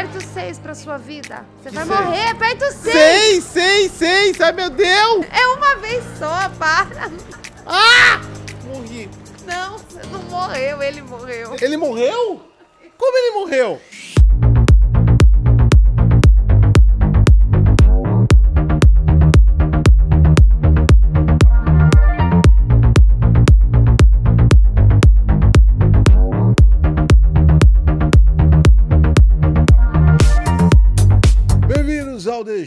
aperta o 6 pra sua vida. Você vai seis? morrer, aperta o 6. 6, 6, 6. Ai, meu Deus. É uma vez só, para. Ah! Morri. Não, você não morreu, ele morreu. Ele morreu? Como ele morreu?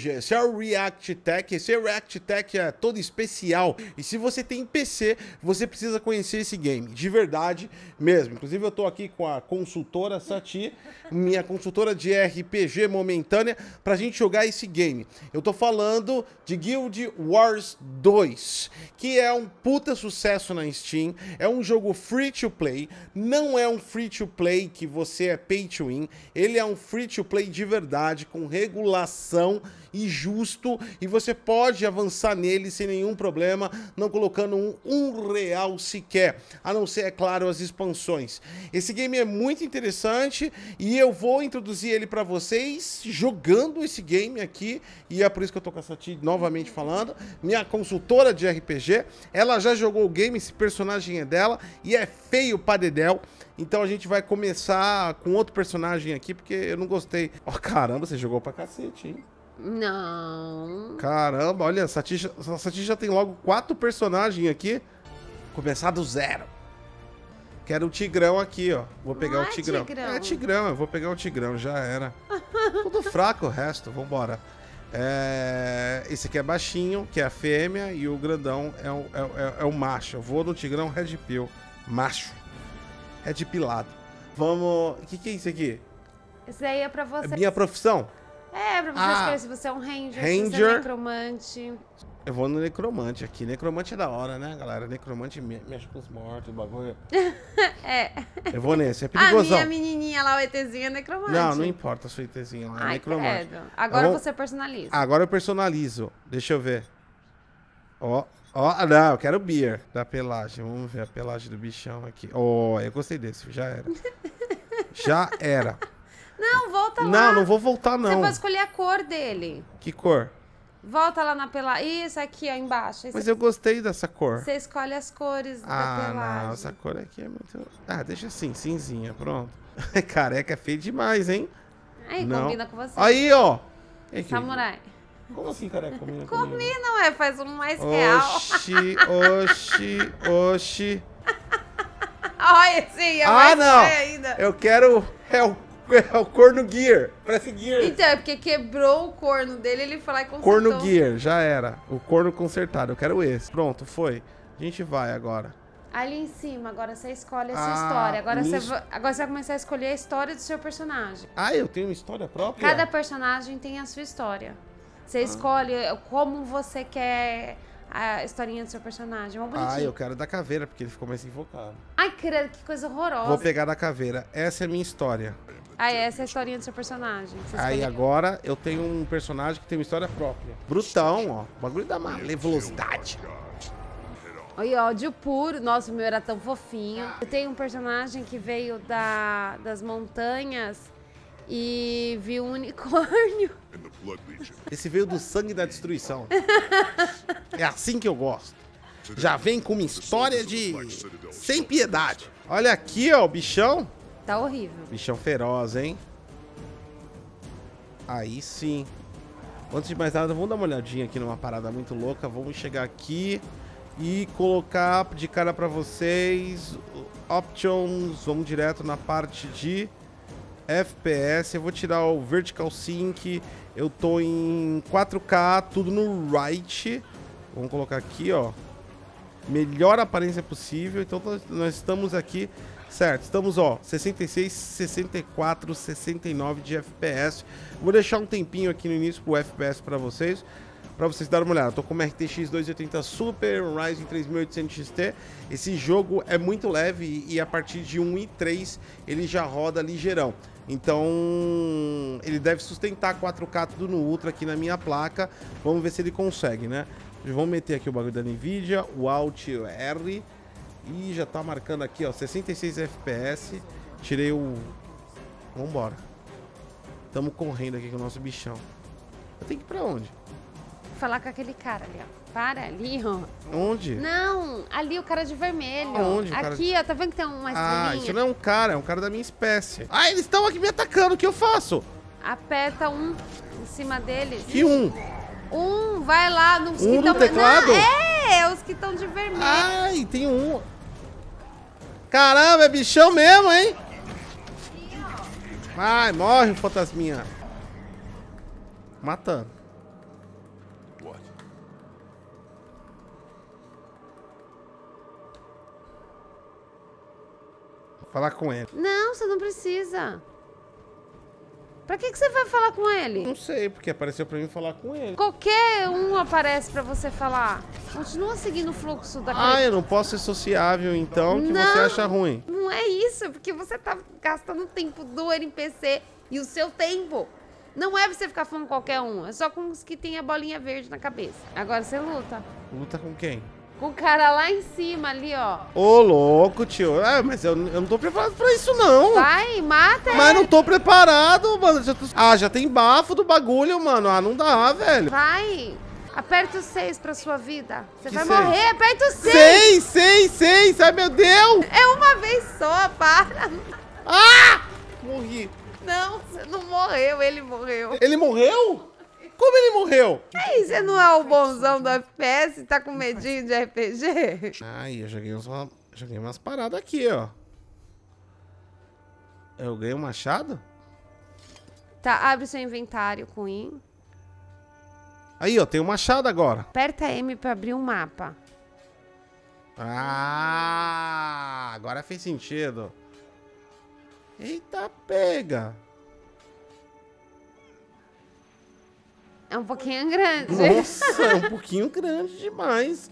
hoje, esse é o React Tech, esse é o React Tech é todo especial. E se você tem PC, você precisa conhecer esse game, de verdade mesmo. Inclusive eu estou aqui com a consultora Sati, minha consultora de RPG momentânea, para a gente jogar esse game. Eu estou falando de Guild Wars 2, que é um puta sucesso na Steam, é um jogo free to play, não é um free to play que você é pay to win, ele é um free to play de verdade, com regulação e justo e você pode avançar nele sem nenhum problema, não colocando um, um real sequer, a não ser, é claro, as expansões. Esse game é muito interessante e eu vou introduzir ele para vocês jogando esse game aqui e é por isso que eu tô com essa tia novamente falando. Minha consultora de RPG, ela já jogou o game, esse personagem é dela e é feio para dedéu. Então a gente vai começar com outro personagem aqui, porque eu não gostei. Ó, oh, caramba, você jogou pra cacete, hein? Não. Caramba, olha, a Sati, já tem logo quatro personagens aqui. Começar do zero. Quero o um tigrão aqui, ó. Vou pegar Não o tigrão. É tigrão. É tigrão, eu vou pegar o tigrão, já era. Tudo fraco o resto, vambora. É... Esse aqui é baixinho, que é a fêmea, e o grandão é o, é, é, é, o macho. Eu vou no tigrão red pill. Macho. Red pilado. Vamos. O que, que é isso aqui? Isso aí é pra é você. É minha profissão? É, pra você ah, escolher se você é um ranger, ranger, se você é necromante. Eu vou no necromante aqui. Necromante é da hora, né, galera? Necromante me mexe com os mortos, o bagulho. é. Eu vou nesse, é perigoso. A minha menininha lá, o ETzinho, é necromante. Não, não importa a sua ETzinha lá, é necromante. Credo. Agora vou... você personaliza. Agora eu personalizo. Deixa eu ver. Ó, Ó, oh, não, eu quero o beer da pelagem. Vamos ver a pelagem do bichão aqui. Ó, oh, eu gostei desse, já era. já era. Não, volta lá. Não, não vou voltar, não. Você pode escolher a cor dele. Que cor? Volta lá na pelagem. Isso aqui, ó, embaixo. Esse Mas eu gostei dessa cor. Você escolhe as cores ah, da pelagem. Ah, não, essa cor aqui é muito... Ah, deixa assim, cinzinha, pronto. Careca é feio demais, hein? Aí, não. combina com você. Aí, ó. Ei, Samurai. Como assim, careca, combina comigo? Combina, ué, faz um mais oxi, real. Oxi, oxi, oxi. Olha esse, é ah, mais não. ainda. Eu quero... É o É o corno gear. Parece gear. Então, é porque quebrou o corno dele, ele foi lá e consertou. Corno gear, já era. O corno consertado, eu quero esse. Pronto, foi. A gente vai agora. Ali em cima, agora você escolhe a sua ah, história. Agora, minha... você, agora você vai começar a escolher a história do seu personagem. Ah, eu tenho uma história própria? Cada personagem tem a sua história. Você ah. escolhe eh, como você quer a historinha do seu personagem. Uma é bonitinha. Ah, eu quero da caveira, porque ele ficou mais invocado. Ai, credo, que coisa horrorosa. Vou pegar da caveira. Essa é a minha história. Ah, essa é a historinha do seu personagem. Aí agora eu tenho um personagem que tem uma história própria. Brutão, ó. O bagulho da malevolidade. Oi, ódio puro. Nossa, o meu era tão fofinho. Eu tenho um personagem que veio da, das montanhas e vi um unicórnio. Esse veio do sangue da destruição. É assim que eu gosto. Já vem com uma história de sem piedade. Olha aqui, ó, o bichão. Tá horrível. Bichão feroz, hein? Aí sim. Antes de mais nada, vamos dar uma olhadinha aqui numa parada muito louca. Vamos chegar aqui e colocar de cara para vocês options. Vamos direto na parte de FPS, eu vou tirar o Vertical Sync, eu tô em 4K, tudo no Right. Vamos colocar aqui, ó. Melhor aparência possível. Então nós estamos aqui, certo? Estamos, ó, 66, 64, 69 de FPS. Vou deixar um tempinho aqui no início pro FPS para vocês para vocês darem uma olhada. Eu tô com uma RTX 280 Super, um Ryzen 3800 XT. Esse jogo é muito leve e a partir de e 3 ele já roda ligeirão. Então, ele deve sustentar 4K tudo no Ultra aqui na minha placa. Vamos ver se ele consegue, né? Vamos meter aqui o bagulho da NVIDIA, o Alt R. E já tá marcando aqui, ó, 66 FPS. Tirei o... Vambora. Tamo correndo aqui com o nosso bichão. Eu tenho que ir pra onde? falar com aquele cara ali, ó. Para ali, ó. Onde? Não, ali o cara de vermelho. Onde? Aqui, cara... ó, tá vendo que tem uma ah, estrelinha? Ah, isso não é um cara, é um cara da minha espécie. Ah, eles estão aqui me atacando, o que eu faço? Aperta um em cima deles. Que um? Um, vai lá, nos um que teclado? Não, é, os que estão de vermelho. Ai, tem um. Caramba, é bichão mesmo, hein? Ai, morre, fantasminha. Matando. falar com ele. Não, você não precisa. Pra que, que você vai falar com ele? Não sei, porque apareceu pra mim falar com ele. Qualquer um aparece pra você falar. Continua seguindo o fluxo da Ah, eu não posso ser sociável, então, que não, você acha ruim. Não é isso, é porque você tá gastando tempo do NPC e o seu tempo. Não é você ficar falando com qualquer um, é só com os que tem a bolinha verde na cabeça. Agora você luta. Luta com quem? Com o cara lá em cima, ali, ó. Ô, louco, tio. É, mas eu, eu não tô preparado pra isso, não. Vai, mata Mas ele. não tô preparado, mano. Já tô... Ah, já tem bafo do bagulho, mano. Ah, não dá, velho. Vai. Aperta o 6 pra sua vida. Você vai seis? morrer, aperta o 6. 6, 6, 6. Ai, meu Deus. É uma vez só, para. Ah! Morri. Não, você não morreu, ele morreu. Ele morreu? Como ele morreu? Aí, é você não é o bonzão do FPS? Tá com medinho de RPG? aí eu joguei, uns, joguei umas paradas aqui, ó. Eu ganhei um machado? Tá, abre seu inventário, Queen. Aí, ó, tem um machado agora. Aperta M pra abrir um mapa. Ah, agora fez sentido. Eita, pega. É um pouquinho grande. Nossa, é um pouquinho grande demais.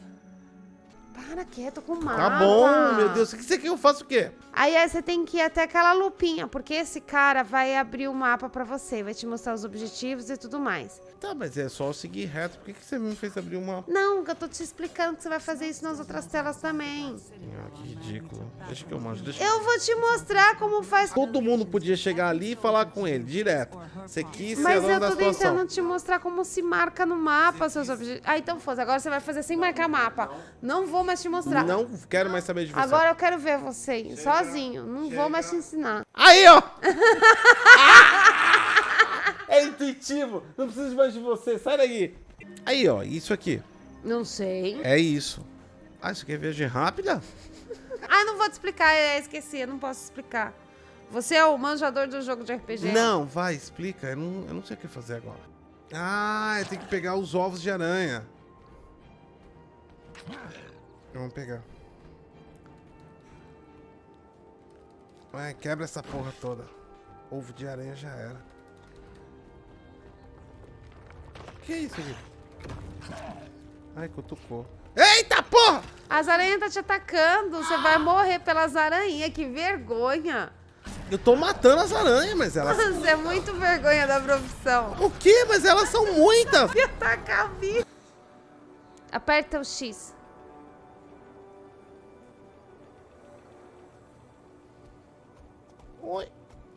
Para que, tô com mal. Tá bom, meu Deus. O que você quer que eu faça o quê? Aí, aí você tem que ir até aquela lupinha, porque esse cara vai abrir o mapa pra você, vai te mostrar os objetivos e tudo mais. Tá, mas é só seguir reto. Por que, que você me fez abrir o mapa? Não, eu tô te explicando que você vai fazer isso nas outras telas também. Ah, que ridículo. Deixa que eu mostro. Deixa... Eu vou te mostrar como faz. Todo mundo podia chegar ali e falar com ele, direto. Você quis Mas eu tô tentando te mostrar como se marca no mapa seus objetivos. Ah, então foda agora você vai fazer sem marcar mapa. Não vou mais mais te mostrar. Não quero mais saber de você. Agora eu quero ver você Chega. sozinho. Não Chega. vou mais te ensinar. Aí, ó! é intuitivo. Não preciso mais de você. Sai daqui. Aí, ó. Isso aqui. Não sei. É isso. Ah, isso aqui é viagem rápida? ah, não vou te explicar. Eu é, esqueci. Eu não posso explicar. Você é o manjador do jogo de RPG. Não, vai, explica. Eu não, eu não sei o que fazer agora. Ah, eu tenho que pegar os ovos de aranha. Vamos pegar. Ué, quebra essa porra toda. Ovo de aranha já era. Que é isso aqui? Ai, cutucou. Eita porra! As aranhas tá te atacando. Você vai morrer pelas aranhas. Que vergonha. Eu tô matando as aranhas, mas elas... Você é muito vergonha da profissão. O quê? Mas elas são muitas. Eu atacar tá a Aperta o X. Oi.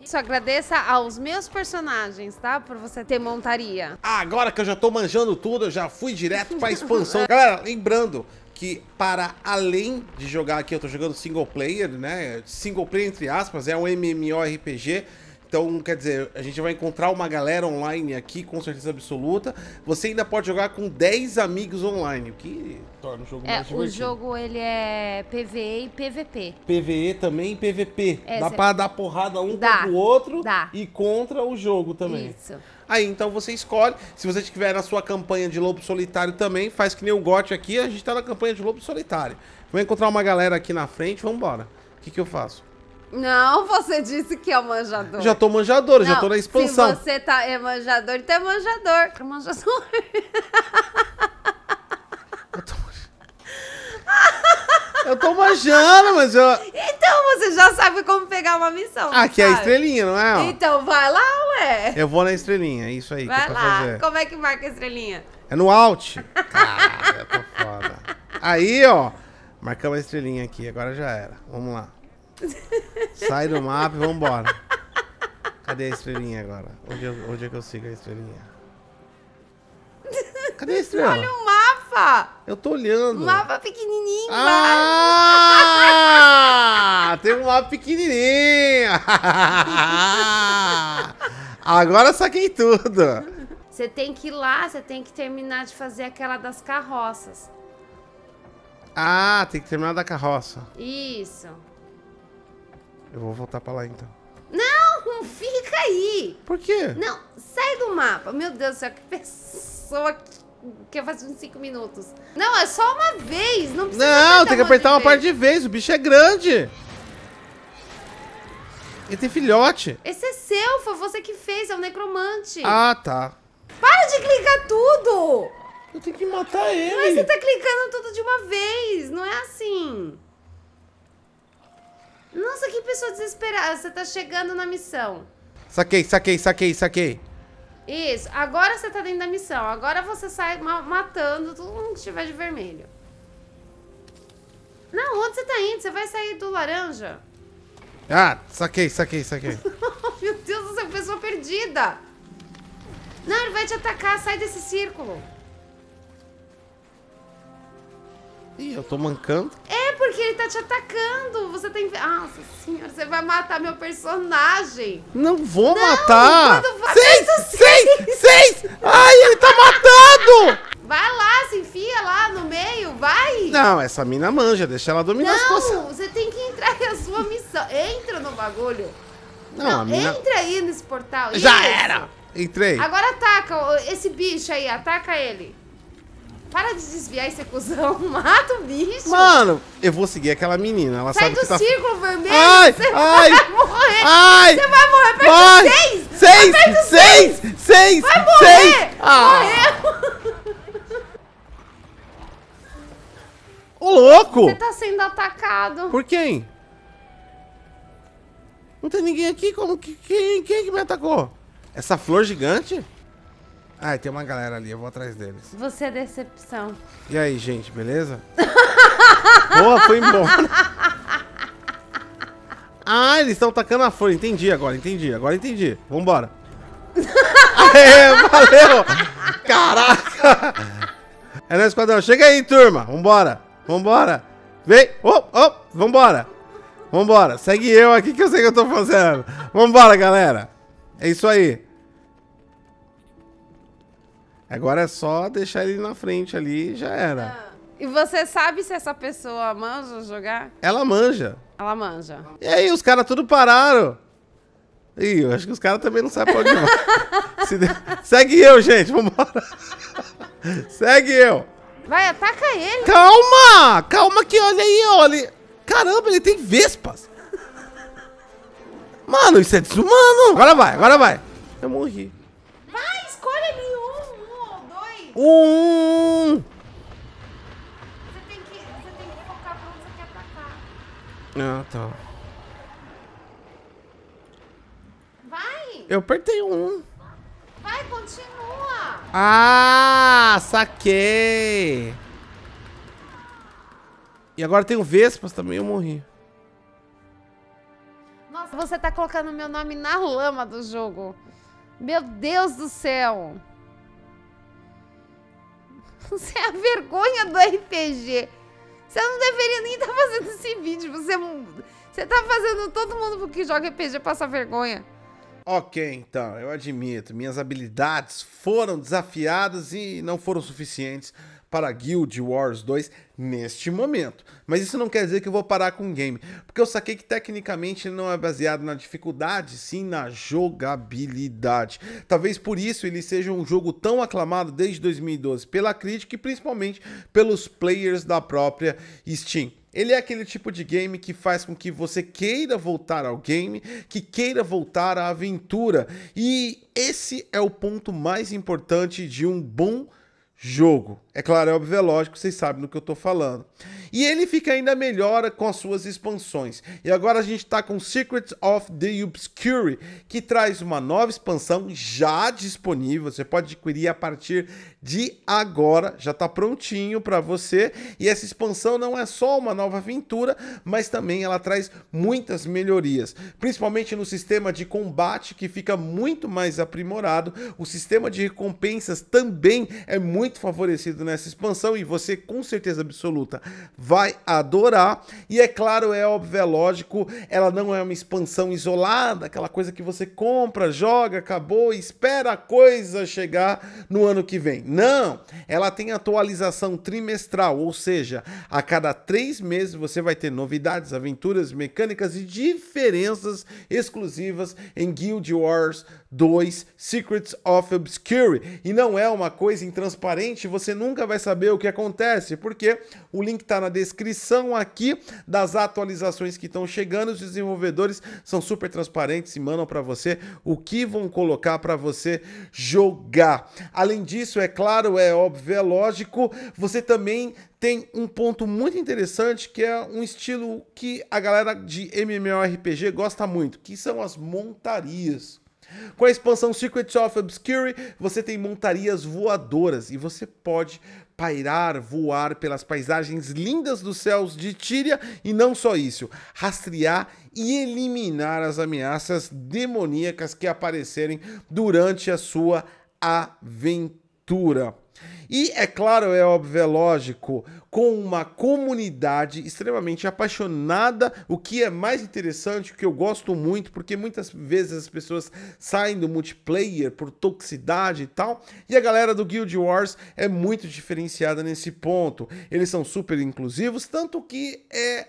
Isso agradeça aos meus personagens, tá? Por você ter montaria. Ah, agora que eu já tô manjando tudo, eu já fui direto pra expansão. Galera, lembrando que para além de jogar aqui, eu tô jogando single player, né? Single player entre aspas, é um MMORPG então, quer dizer, a gente vai encontrar uma galera online aqui com certeza absoluta. Você ainda pode jogar com 10 amigos online, o que torna o jogo é, mais divertido. O jogo ele é PVE e PVP. PVE também e PVP. É, dá para dar porrada um dá, contra o outro dá. e contra o jogo também. Isso. Aí então você escolhe. Se você estiver na sua campanha de lobo solitário também, faz que nem o Got aqui, a gente tá na campanha de lobo solitário. Vou encontrar uma galera aqui na frente, vamos embora. O que, que eu faço? Não, você disse que é o manjador. Já tô manjador, não, já tô na expansão. Se você tá, é manjador, então é manjador. É manjador. Eu tô... eu tô manjando, mas eu. Então você já sabe como pegar uma missão. Ah, que é a estrelinha, não é? Então vai lá, ué. Eu vou na estrelinha, é isso aí. Vai lá. Fazer. Como é que marca a estrelinha? É no out. Cara, eu tô foda. Aí, ó. Marcamos a estrelinha aqui, agora já era. Vamos lá. Sai do mapa e vambora. Cadê a estrelinha agora? Onde, eu, onde é que eu sigo a estrelinha? Cadê a estrela? Olha o mapa! Eu tô olhando. O mapa pequenininho. Ah! tem um mapa pequenininho. agora saquei tudo. Você tem que ir lá, você tem que terminar de fazer aquela das carroças. Ah, tem que terminar da carroça. Isso. Eu vou voltar pra lá então. Não, fica aí. Por quê? Não, sai do mapa. Meu Deus do céu, que pessoa que que faz uns 5 minutos. Não, é só uma vez. Não precisa Não, tem que apertar uma parte de vez. O bicho é grande. Ele tem filhote. Esse é seu, foi você que fez. É um necromante. Ah, tá. Para de clicar tudo. Eu tenho que matar ele. Mas você tá clicando tudo de uma vez. Não é assim. Nossa, que pessoa desesperada. Você tá chegando na missão. Saquei, saquei, saquei, saquei. Isso. Agora você tá dentro da missão. Agora você sai ma matando todo mundo que estiver de vermelho. Não, onde você tá indo? Você vai sair do laranja? Ah, saquei, saquei, saquei. Meu Deus você é uma pessoa perdida. Não, ele vai te atacar. Sai desse círculo. Ih, eu tô mancando. É, porque ele tá te atacando. Você tem. Nossa senhora, você vai matar meu personagem. Não vou não, matar. Seis, seis, seis. Ai, ele tá matando. Vai lá, se enfia lá no meio, vai. Não, essa mina manja, deixa ela dominar não, a Não, você tem que entrar na sua missão. Entra no bagulho. Não, não mina... entra aí nesse portal. Já Isso. era. Entrei. Agora ataca esse bicho aí, ataca ele. Para de desviar esse cuzão, mata o bicho. Mano, eu vou seguir aquela menina. Ela Sai sabe do que tá... círculo vermelho. Ai, você ai, vai morrer. Ai, você vai morrer. Perto vai, seis. Seis, seis, seis, seis. Vai morrer. Seis. Ah. Morreu. Ô, louco. Você tá sendo atacado. Por quem? Não tem ninguém aqui? Como que, quem, quem que me atacou? Essa flor gigante? Ah, tem uma galera ali, eu vou atrás deles. Você é decepção. E aí, gente, beleza? Boa, foi embora. Ah, eles estão tacando a flor. Entendi agora, entendi. Agora entendi. Vambora. Aê, valeu! Caraca! É nóis, quadrão. Chega aí, turma. Vambora. Vambora. Vem. Oh, oh. Vambora. Vambora. Segue eu aqui que eu sei o que eu tô fazendo. Vambora, galera. É isso aí. Agora é só deixar ele na frente ali e já era. Ah, e você sabe se essa pessoa manja jogar? Ela manja. Ela manja. E aí, os caras tudo pararam. Ih, eu acho que os caras também não sabem pra onde vai. de... Segue eu, gente, vambora. Segue eu. Vai, ataca ele. Calma! Calma que olha aí, olha. Caramba, ele tem vespas. Mano, isso é desumano. Agora vai, agora vai. Eu morri. Um! Você tem que, você tem que focar pra onde você quer atacar. Ah, tá. Vai! Eu apertei um. Vai, continua! Ah, saquei! E agora tem o Vespas também, eu morri. Nossa, você tá colocando meu nome na lama do jogo. Meu Deus do céu! Você é a vergonha do RPG. Você não deveria nem estar tá fazendo esse vídeo. Você, você tá fazendo todo mundo que joga RPG passar vergonha. Ok, então, eu admito. Minhas habilidades foram desafiadas e não foram suficientes para Guild Wars 2 neste momento. Mas isso não quer dizer que eu vou parar com o game, porque eu saquei que tecnicamente não é baseado na dificuldade, sim na jogabilidade. Talvez por isso ele seja um jogo tão aclamado desde 2012 pela crítica e principalmente pelos players da própria Steam. Ele é aquele tipo de game que faz com que você queira voltar ao game, que queira voltar à aventura. E esse é o ponto mais importante de um bom jogo. É claro, é óbvio, é lógico, vocês sabem do que eu tô falando. E ele fica ainda melhor com as suas expansões. E agora a gente está com Secrets of the Obscure, que traz uma nova expansão já disponível. Você pode adquirir a partir de agora, já está prontinho para você. E essa expansão não é só uma nova aventura, mas também ela traz muitas melhorias, principalmente no sistema de combate que fica muito mais aprimorado. O sistema de recompensas também é muito favorecido nessa expansão e você com certeza absoluta vai adorar. E é claro, é óbvio, é lógico, ela não é uma expansão isolada, aquela coisa que você compra, joga, acabou, espera a coisa chegar no ano que vem. Não! Ela tem atualização trimestral, ou seja, a cada três meses você vai ter novidades, aventuras mecânicas e diferenças exclusivas em Guild Wars 2 Secrets of Obscurity E não é uma coisa intransparente, você nunca vai saber o que acontece, porque o link está na descrição aqui das atualizações que estão chegando. Os desenvolvedores são super transparentes e mandam para você o que vão colocar para você jogar. Além disso, é claro, é óbvio, é lógico, você também tem um ponto muito interessante que é um estilo que a galera de MMORPG gosta muito, que são as montarias. Com a expansão Secrets of Obscurity, você tem montarias voadoras e você pode pairar, voar pelas paisagens lindas dos céus de Tíria e não só isso, rastrear e eliminar as ameaças demoníacas que aparecerem durante a sua aventura. E é claro, é óbvio, é lógico, com uma comunidade extremamente apaixonada, o que é mais interessante, o que eu gosto muito, porque muitas vezes as pessoas saem do multiplayer por toxicidade e tal, e a galera do Guild Wars é muito diferenciada nesse ponto. Eles são super inclusivos, tanto que é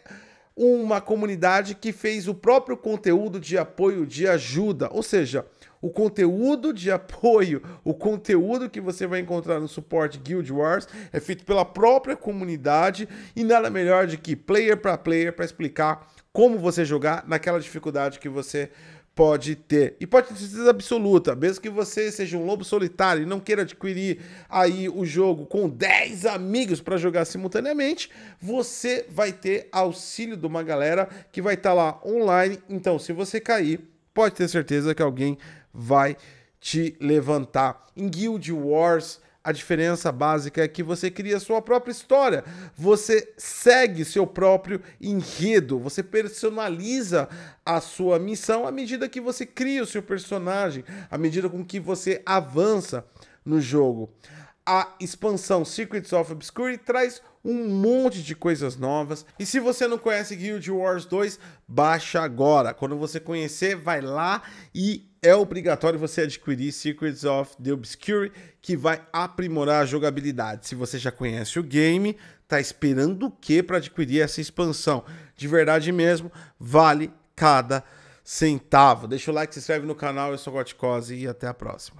uma comunidade que fez o próprio conteúdo de apoio, de ajuda, ou seja, o conteúdo de apoio, o conteúdo que você vai encontrar no suporte Guild Wars é feito pela própria comunidade e nada melhor do que player para player para explicar como você jogar naquela dificuldade que você pode ter. E pode ter certeza absoluta, mesmo que você seja um lobo solitário e não queira adquirir aí o jogo com 10 amigos para jogar simultaneamente, você vai ter auxílio de uma galera que vai estar tá lá online. Então, se você cair, pode ter certeza que alguém vai te levantar. Em Guild Wars, a diferença básica é que você cria sua própria história, você segue seu próprio enredo, você personaliza a sua missão à medida que você cria o seu personagem, à medida com que você avança no jogo. A expansão Secrets of Obscurity traz um monte de coisas novas. E se você não conhece Guild Wars 2, baixa agora. Quando você conhecer, vai lá e é obrigatório você adquirir Secrets of the Obscure, que vai aprimorar a jogabilidade. Se você já conhece o game, tá esperando o que para adquirir essa expansão? De verdade mesmo, vale cada centavo. Deixa o like, se inscreve no canal, eu sou o Cose e até a próxima.